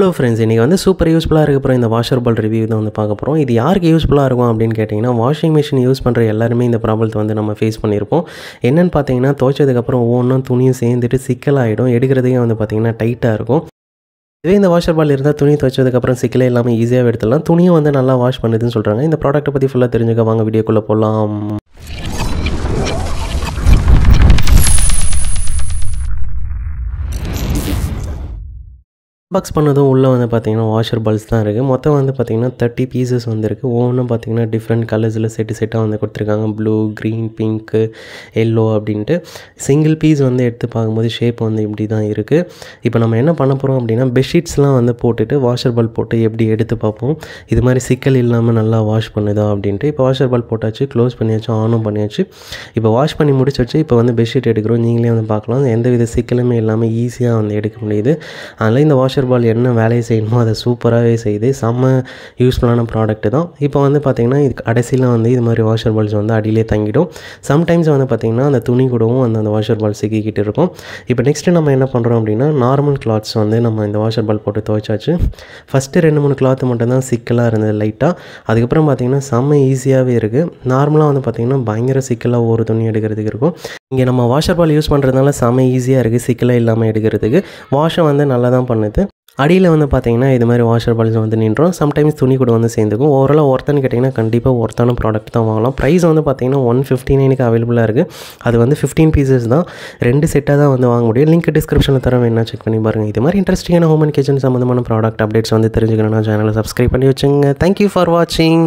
hello friends இன்றைக்கி வந்து super யூஸ்ஃபுல்லாக இருக்க போகிற இந்த வாஷர் பால் ரிவ்யூ தான் வந்து பார்க்க போகிறோம் இது யாருக்கு யூஸ்ஃபுல்லாக இருக்கும் அப்படின்னு கேட்டிங்கன்னா வாஷிங் மிஷின் யூஸ் பண்ணுற எல்லாருமே இந்த ப்ராப்ளத்தை வந்து நம்ம ஃபேஸ் பண்ணியிருப்போம் என்னென்னு பார்த்தீங்கன்னா துவைச்சதுக்கப்புறம் ஒவ்வொன்றும் துணியும் சேர்ந்துட்டு சிக்கலாகிடும் எடுக்கிறதையும் வந்து பார்த்திங்கன்னா டைட்டாக இருக்கும் இதே இந்த வாஷர் பால் இருந்தால் துணி துவைச்சதுக்கப்புறம் சிக்கலே இல்லாமல் ஈஸியாக எடுத்துடலாம் துணியும் வந்து நல்லா வாஷ் பண்ணுதுன்னு சொல்கிறாங்க இந்த ப்ராடக்ட்டை பற்றி ஃபுல்லாக தெரிஞ்சுக்க வாங்க வீடியோக்குள்ளே போகலாம் பாக்ஸ் பண்ணதும் உள்ளே வந்து பார்த்திங்கன்னா வாஷர் பல்ஸ் தான் இருக்குது மொத்தம் வந்து பார்த்திங்கன்னா தேர்ட்டி பீசஸ் வந்துருக்கு ஒவ்வொன்றும் பார்த்திங்கன்னா டிஃப்ரெண்ட் கலர்ஸில் செட்டு செட்டாக வந்து கொடுத்துருக்காங்க ப்ளூ க்ரீன் பிங்க்கு எல்லோ அப்படின்ட்டு சிங்கிள் பீஸ் வந்து எடுத்து பார்க்கும்போது ஷேப் வந்து இப்படி தான் இருக்குது இப்போ நம்ம என்ன பண்ண போகிறோம் அப்படின்னா பெட்ஷீட்ஸ்லாம் வந்து போட்டுட்டு வாஷர் பல் போட்டு எப்படி எடுத்து பார்ப்போம் இது மாதிரி சிக்கல் இல்லாமல் நல்லா வாஷ் பண்ணுதா அப்படின்ட்டு இப்போ வாஷர் பல் போட்டாச்சு க்ளோஸ் பண்ணியாச்சு ஆனும் பண்ணியாச்சு இப்போ வாஷ் பண்ணி முடிச்சாச்சு இப்போ வந்து பெட்ஷீட் எடுக்கிறோம் நீங்களே வந்து பார்க்கலாம் எந்தவித சிக்கலுமே இல்லாமல் ஈஸியாக வந்து எடுக்க முடியுது அதனால் இந்த வாஷர் ப்ரெஷர் பால் என்ன வேலையை செய்யணுமோ அதை சூப்பராகவே செய்து செம்ம யூஸ்ஃபுல்லான ப்ராடக்ட்டு தான் இப்போ வந்து பார்த்திங்கன்னா இது கடைசியில் வந்து இது மாதிரி வாஷர் பால்ஸ் வந்து அடியிலே தங்கிடும் சம்டைம்ஸ் வந்து பார்த்திங்கன்னா அந்த துணி கூடவும் அந்த அந்த வாஷர் பால் சிக்கிக்கிட்டு இருக்கும் இப்போ நெக்ஸ்ட்டு நம்ம என்ன பண்ணுறோம் அப்படின்னா நார்மல் கிளாத்ஸ் வந்து நம்ம இந்த வாஷர் பால் போட்டு துவைச்சாச்சு ஃபஸ்ட்டு ரெண்டு மூணு கிளாத் மட்டும்தான் சிக்கலாக இருந்தது லைட்டாக அதுக்கப்புறம் பார்த்திங்கன்னா செம்ம ஈஸியாகவே இருக்குது நார்மலாக வந்து பார்த்திங்கன்னா பயங்கர சிக்கலாக ஒரு துணி எடுக்கிறதுக்கு இருக்கும் இங்கே நம்ம வாஷர் பால் யூஸ் பண்ணுறதுனால செம ஈஸியாக இருக்குது சிக்கலாக இல்லாமல் எடுக்கிறதுக்கு வாஷை வந்து நல்லா தான் பண்ணுது அடியில் வந்து பார்த்தீங்கன்னா இது மாதிரி வாஷர் பால்ஸ் வந்து நின்றோம் சம்டைம்ஸ் துணி கூட வந்து சேர்ந்துக்கும் ஓவரலாக ஒருத்தன்னு கேட்டிங்கன்னா கண்டிப்பாக ஒருத்தான ப்ராடக்ட் தான் வாங்கலாம் ப்ரைஸ் வந்து பார்த்தீங்கன்னா ஒன் ஃபிஃப்டி நைனுக்கு அவைலபிளாக இருக்குது அது வந்து ஃபிஃப்டீன் பீசஸ் தான் ரெண்டு செட்டாக தான் வந்து வாங்க முடியும் லிங்க் டிஸ்கிரிப்ஷனில் தர வேணா செக் பண்ணி பாருங்கள் இது மாதிரி இன்ட்ரெஸ்டிங்கான ஹோம் அண்ட் கிச்சன் சம்மந்தமான ப்ராடக்ட் அப்டேட்ஸ் வந்து தெரிஞ்சுக்கணும்னா சேனலை சப்ஸ்கிரைப் பண்ணி வச்சுங்க தேங்க்யூ ஃபார் வாட்சிங்